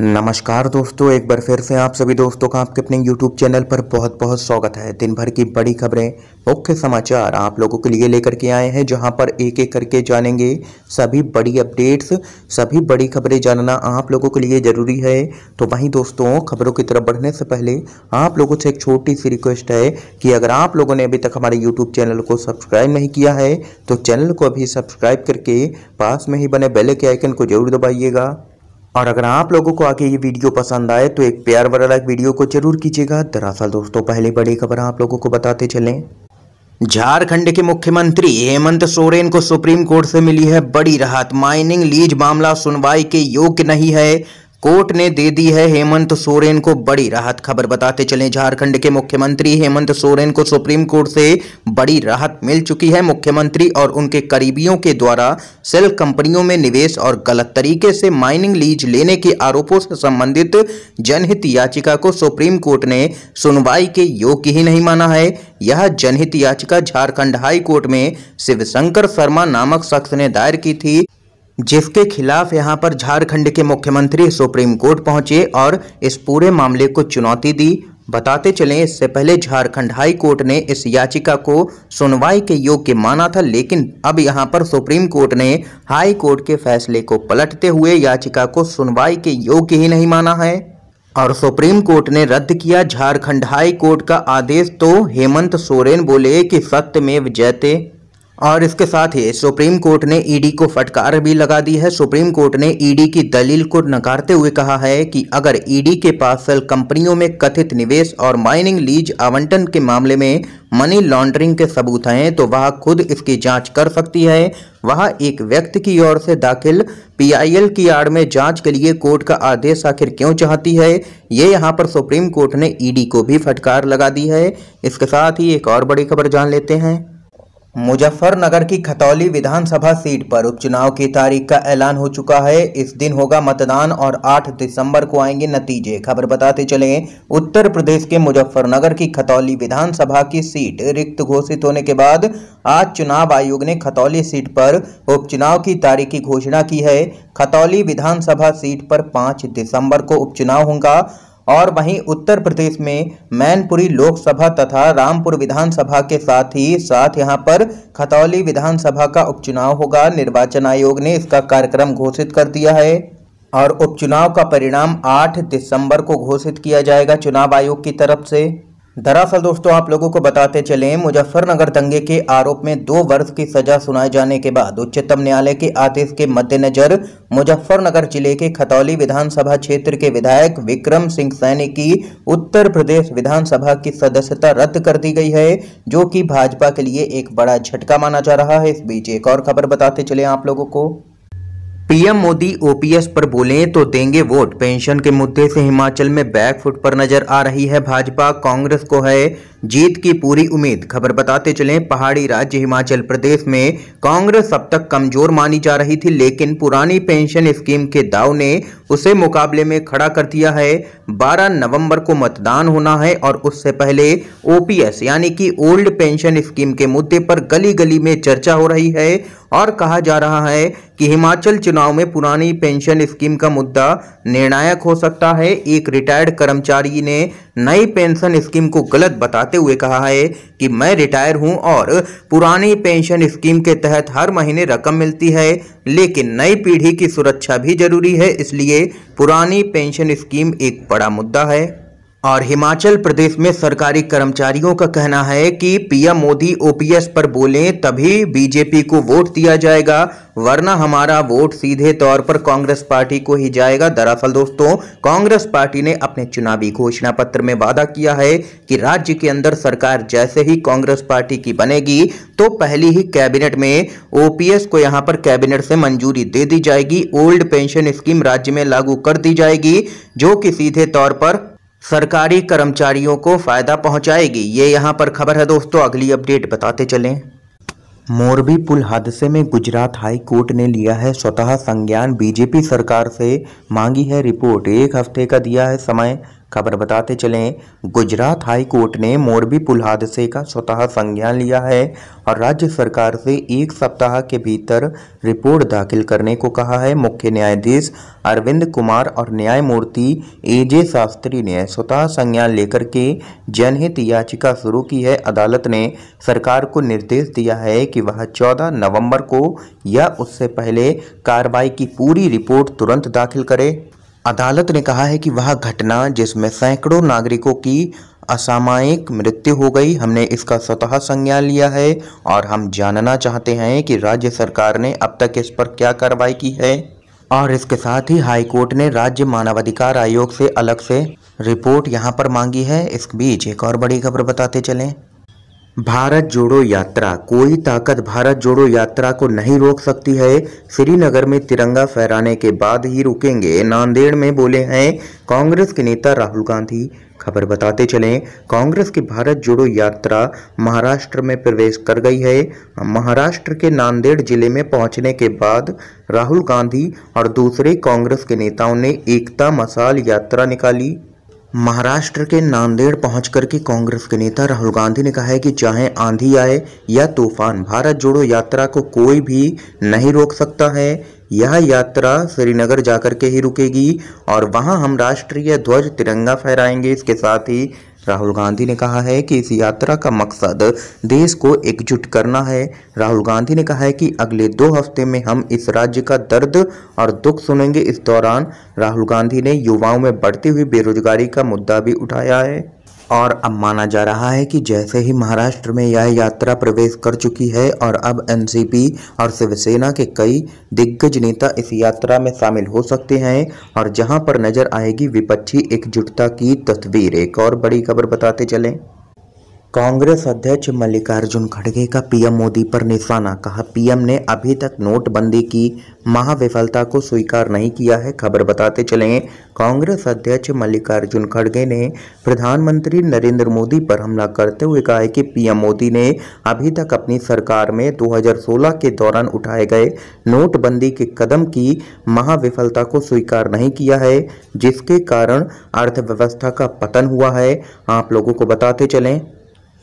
नमस्कार दोस्तों एक बार फिर से आप सभी दोस्तों का आपके अपने यूट्यूब चैनल पर बहुत बहुत स्वागत है दिन भर की बड़ी खबरें मुख्य समाचार आप लोगों के लिए लेकर के आए हैं जहां पर एक एक करके जानेंगे सभी बड़ी अपडेट्स सभी बड़ी खबरें जानना आप लोगों के लिए ज़रूरी है तो वहीं दोस्तों खबरों की तरफ बढ़ने से पहले आप लोगों से एक छोटी सी रिक्वेस्ट है कि अगर आप लोगों ने अभी तक हमारे यूट्यूब चैनल को सब्सक्राइब नहीं किया है तो चैनल को अभी सब्सक्राइब करके पास में ही बने बेल के आइकन को जरूर दबाइएगा और अगर आप लोगों को आगे ये वीडियो पसंद आए तो एक प्यार वाला लाइक वीडियो को जरूर कीजिएगा दरअसल दोस्तों पहले बड़ी खबर आप लोगों को बताते चलें झारखंड के मुख्यमंत्री हेमंत सोरेन को सुप्रीम कोर्ट से मिली है बड़ी राहत माइनिंग लीज मामला सुनवाई के योग्य नहीं है कोर्ट ने दे दी है हेमंत सोरेन को बड़ी राहत खबर बताते चले झारखंड के मुख्यमंत्री हेमंत सोरेन को सुप्रीम कोर्ट से बड़ी राहत मिल चुकी है मुख्यमंत्री और उनके करीबियों के द्वारा सेल कंपनियों में निवेश और गलत तरीके से माइनिंग लीज लेने के आरोपों से संबंधित जनहित याचिका को सुप्रीम कोर्ट ने सुनवाई के योग्य ही नहीं माना है यह जनहित याचिका झारखंड हाई कोर्ट में शिवशंकर शर्मा नामक शख्स ने दायर की थी जिसके खिलाफ यहां पर झारखंड के मुख्यमंत्री सुप्रीम कोर्ट पहुंचे और इस पूरे मामले को चुनौती दी बताते चलें इससे पहले झारखंड हाई कोर्ट ने इस याचिका को सुनवाई के योग्य माना था लेकिन अब यहां पर सुप्रीम कोर्ट ने हाई कोर्ट के फैसले को पलटते हुए याचिका को सुनवाई के योग्य ही नहीं माना है और सुप्रीम कोर्ट ने रद्द किया झारखंड हाई कोर्ट का आदेश तो हेमंत सोरेन बोले कि सत्य में विजयते और इसके साथ ही सुप्रीम कोर्ट ने ईडी को फटकार भी लगा दी है सुप्रीम कोर्ट ने ईडी की दलील को नकारते हुए कहा है कि अगर ईडी के पास सेल कंपनियों में कथित निवेश और माइनिंग लीज आवंटन के मामले में मनी लॉन्ड्रिंग के सबूत हैं तो वह खुद इसकी जांच कर सकती है वह एक व्यक्ति की ओर से दाखिल पीआईएल की आड़ में जांच के लिए कोर्ट का आदेश आखिर क्यों चाहती है ये यहाँ पर सुप्रीम कोर्ट ने ईडी को भी फटकार लगा दी है इसके साथ ही एक और बड़ी खबर जान लेते हैं मुजफ्फरनगर की खतौली विधानसभा सीट पर उपचुनाव की तारीख का ऐलान हो चुका है इस दिन होगा मतदान और 8 दिसंबर को आएंगे नतीजे खबर बताते चले उत्तर प्रदेश के मुजफ्फरनगर की खतौली विधानसभा की सीट रिक्त घोषित होने के बाद आज चुनाव आयोग ने खतौली सीट पर उपचुनाव की तारीख की घोषणा की है खतौली विधानसभा सीट पर पाँच दिसंबर को उपचुनाव होगा और वहीं उत्तर प्रदेश में मैनपुरी लोकसभा तथा रामपुर विधानसभा के साथ ही साथ यहां पर खतौली विधानसभा का उपचुनाव होगा निर्वाचन आयोग ने इसका कार्यक्रम घोषित कर दिया है और उपचुनाव का परिणाम 8 दिसंबर को घोषित किया जाएगा चुनाव आयोग की तरफ से दरअसल दोस्तों आप लोगों को बताते चले मुजफ्फरनगर दंगे के आरोप में दो वर्ष की सजा सुनाए जाने के बाद उच्चतम न्यायालय के आदेश के मद्देनजर मुजफ्फरनगर जिले के खतौली विधानसभा क्षेत्र के विधायक विक्रम सिंह सैनी की उत्तर प्रदेश विधानसभा की सदस्यता रद्द कर दी गई है जो कि भाजपा के लिए एक बड़ा झटका माना जा रहा है इस बीच एक और खबर बताते चले आप लोगों को पीएम मोदी ओपीएस पर बोले तो देंगे वोट पेंशन के मुद्दे से हिमाचल में बैकफुट पर नजर आ रही है भाजपा कांग्रेस को है जीत की पूरी उम्मीद खबर बताते चलें पहाड़ी राज्य हिमाचल प्रदेश में कांग्रेस अब तक कमजोर मानी जा रही थी लेकिन पुरानी पेंशन स्कीम के दाव ने उसे मुकाबले में खड़ा कर दिया है 12 नवंबर को मतदान होना है और उससे पहले ओपीएस यानी कि ओल्ड पेंशन स्कीम के मुद्दे पर गली गली में चर्चा हो रही है और कहा जा रहा है कि हिमाचल चुनाव में पुरानी पेंशन स्कीम का मुद्दा निर्णायक हो सकता है एक रिटायर्ड कर्मचारी ने नई पेंशन स्कीम को गलत बताते हुए कहा है कि मैं रिटायर हूं और पुरानी पेंशन स्कीम के तहत हर महीने रकम मिलती है लेकिन नई पीढ़ी की सुरक्षा भी जरूरी है इसलिए पुरानी पेंशन स्कीम एक बड़ा मुद्दा है और हिमाचल प्रदेश में सरकारी कर्मचारियों का कहना है कि पीएम मोदी ओपीएस पर बोले तभी बीजेपी को वोट दिया जाएगा वरना हमारा वोट सीधे तौर पर कांग्रेस पार्टी को ही जाएगा दरअसल दोस्तों कांग्रेस पार्टी ने अपने चुनावी घोषणा पत्र में वादा किया है कि राज्य के अंदर सरकार जैसे ही कांग्रेस पार्टी की बनेगी तो पहली ही कैबिनेट में ओपीएस को यहां पर कैबिनेट से मंजूरी दे दी जाएगी ओल्ड पेंशन स्कीम राज्य में लागू कर दी जाएगी जो कि सीधे तौर पर सरकारी कर्मचारियों को फ़ायदा पहुंचाएगी ये यहाँ पर खबर है दोस्तों अगली अपडेट बताते चलें मोरबी पुल हादसे में गुजरात हाई कोर्ट ने लिया है स्वतः संज्ञान बीजेपी सरकार से मांगी है रिपोर्ट एक हफ्ते का दिया है समय खबर बताते चलें गुजरात हाई कोर्ट ने मोरबी पुल हादसे का स्वतः संज्ञान लिया है और राज्य सरकार से एक सप्ताह के भीतर रिपोर्ट दाखिल करने को कहा है मुख्य न्यायाधीश अरविंद कुमार और न्यायमूर्ति ए जे शास्त्री ने स्वतः संज्ञान लेकर के जनहित याचिका शुरू की है अदालत ने सरकार को निर्देश दिया है कि वह चौदह नवम्बर को या उससे पहले कार्रवाई की पूरी रिपोर्ट तुरंत दाखिल करे अदालत ने कहा है कि वह घटना जिसमें सैकड़ों नागरिकों की असामयिक मृत्यु हो गई हमने इसका स्वतः संज्ञान लिया है और हम जानना चाहते हैं कि राज्य सरकार ने अब तक इस पर क्या कार्रवाई की है और इसके साथ ही हाईकोर्ट ने राज्य मानवाधिकार आयोग से अलग से रिपोर्ट यहाँ पर मांगी है इस बीच एक और बड़ी खबर बताते चलें भारत जोड़ो यात्रा कोई ताकत भारत जोड़ो यात्रा को नहीं रोक सकती है श्रीनगर में तिरंगा फहराने के बाद ही रुकेंगे नांदेड़ में बोले हैं कांग्रेस के नेता राहुल गांधी खबर बताते चलें कांग्रेस की भारत जोड़ो यात्रा महाराष्ट्र में प्रवेश कर गई है महाराष्ट्र के नांदेड़ जिले में पहुंचने के बाद राहुल गांधी और दूसरे कांग्रेस के नेताओं ने एकता मसाल यात्रा निकाली महाराष्ट्र के नांदेड़ पहुंचकर के कांग्रेस के नेता राहुल गांधी ने कहा है कि चाहे आंधी आए या तूफान भारत जोड़ो यात्रा को कोई भी नहीं रोक सकता है यह यात्रा श्रीनगर जाकर के ही रुकेगी और वहां हम राष्ट्रीय ध्वज तिरंगा फहराएंगे इसके साथ ही राहुल गांधी ने कहा है कि इस यात्रा का मकसद देश को एकजुट करना है राहुल गांधी ने कहा है कि अगले दो हफ्ते में हम इस राज्य का दर्द और दुख सुनेंगे इस दौरान राहुल गांधी ने युवाओं में बढ़ती हुई बेरोजगारी का मुद्दा भी उठाया है और अब माना जा रहा है कि जैसे ही महाराष्ट्र में यह यात्रा प्रवेश कर चुकी है और अब एनसीपी और शिवसेना के कई दिग्गज नेता इस यात्रा में शामिल हो सकते हैं और जहां पर नजर आएगी विपक्षी एकजुटता की तस्वीर एक और बड़ी खबर बताते चलें कांग्रेस अध्यक्ष मल्लिकार्जुन खड़गे का पीएम मोदी पर निशाना कहा पीएम ने अभी तक नोटबंदी की महाविफलता को स्वीकार नहीं किया है खबर बताते चलें कांग्रेस अध्यक्ष मल्लिकार्जुन खड़गे ने प्रधानमंत्री नरेंद्र मोदी पर हमला करते हुए कहा है कि पीएम मोदी ने अभी तक अपनी सरकार में 2016 के दौरान उठाए गए नोटबंदी के कदम की महाविफलता को स्वीकार नहीं किया है जिसके कारण अर्थव्यवस्था का पतन हुआ है आप लोगों को बताते चलें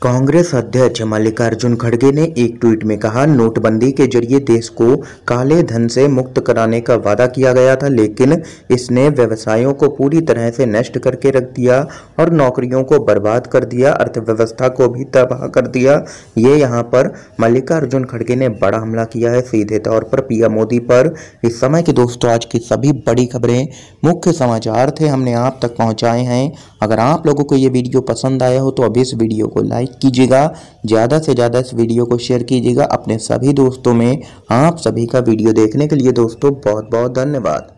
कांग्रेस अध्यक्ष मल्लिकार्जुन खड़गे ने एक ट्वीट में कहा नोटबंदी के जरिए देश को काले धन से मुक्त कराने का वादा किया गया था लेकिन इसने व्यवसायों को पूरी तरह से नष्ट करके रख दिया और नौकरियों को बर्बाद कर दिया अर्थव्यवस्था को भी तबाह कर दिया ये यहाँ पर मल्लिकार्जुन खड़गे ने बड़ा हमला किया है सीधे तौर पर पीएम मोदी पर इस समय के दोस्तों आज की सभी बड़ी खबरें मुख्य समाचार थे हमने आप तक पहुँचाए हैं अगर आप लोगों को ये वीडियो पसंद आया हो तो अभी इस वीडियो को लाइक कीजिएगा ज़्यादा से ज़्यादा इस वीडियो को शेयर कीजिएगा अपने सभी दोस्तों में आप सभी का वीडियो देखने के लिए दोस्तों बहुत बहुत धन्यवाद